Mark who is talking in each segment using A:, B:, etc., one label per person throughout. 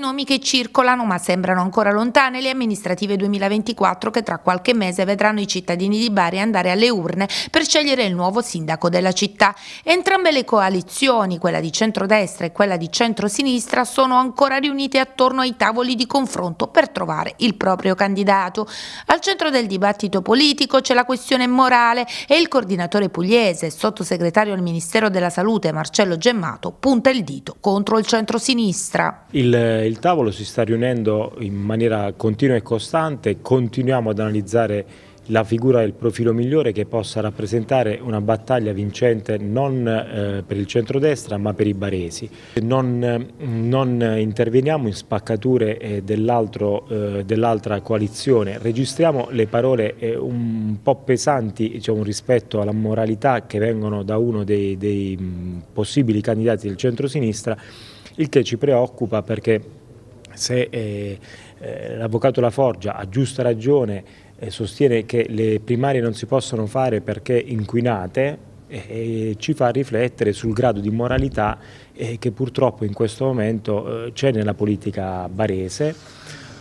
A: nomi che circolano ma sembrano ancora lontane le amministrative 2024 che tra qualche mese vedranno i cittadini di Bari andare alle urne per scegliere il nuovo sindaco della città. Entrambe le coalizioni, quella di centrodestra e quella di centrosinistra, sono ancora riunite attorno ai tavoli di confronto per trovare il proprio candidato. Al centro del dibattito politico c'è la questione morale e il coordinatore pugliese, sottosegretario al Ministero della Salute Marcello Gemmato, punta il dito contro il centrosinistra.
B: Il, il tavolo si sta riunendo in maniera continua e costante, continuiamo ad analizzare la figura del profilo migliore che possa rappresentare una battaglia vincente non eh, per il centrodestra ma per i baresi. Non, non interveniamo in spaccature eh, eh dell'altra eh, dell coalizione, registriamo le parole eh, un po' pesanti diciamo, rispetto alla moralità che vengono da uno dei, dei possibili candidati del centrosinistra, il che ci preoccupa perché se eh, l'avvocato La Forgia ha giusta ragione sostiene che le primarie non si possono fare perché inquinate e ci fa riflettere sul grado di moralità eh, che purtroppo in questo momento eh, c'è nella politica barese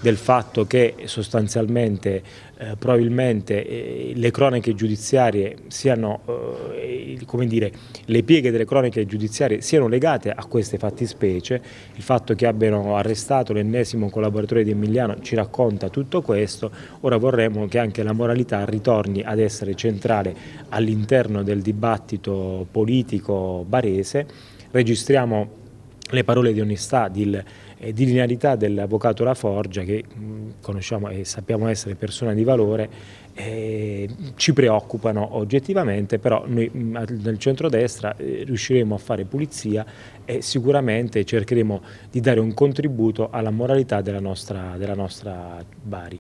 B: del fatto che sostanzialmente eh, probabilmente eh, le cronache giudiziarie siano, eh, come dire, le pieghe delle cronache giudiziarie siano legate a queste fattispecie, il fatto che abbiano arrestato l'ennesimo collaboratore di Emiliano ci racconta tutto questo, ora vorremmo che anche la moralità ritorni ad essere centrale all'interno del dibattito politico barese, registriamo le parole di onestà, di, eh, di linearità dell'avvocato La Forgia che mh, mm, conosciamo e sappiamo essere persona di valore, eh, ci preoccupano oggettivamente, però noi mh, mm, nel centrodestra eh, riusciremo a fare pulizia e sicuramente cercheremo di dare un contributo alla moralità della nostra, della nostra Bari.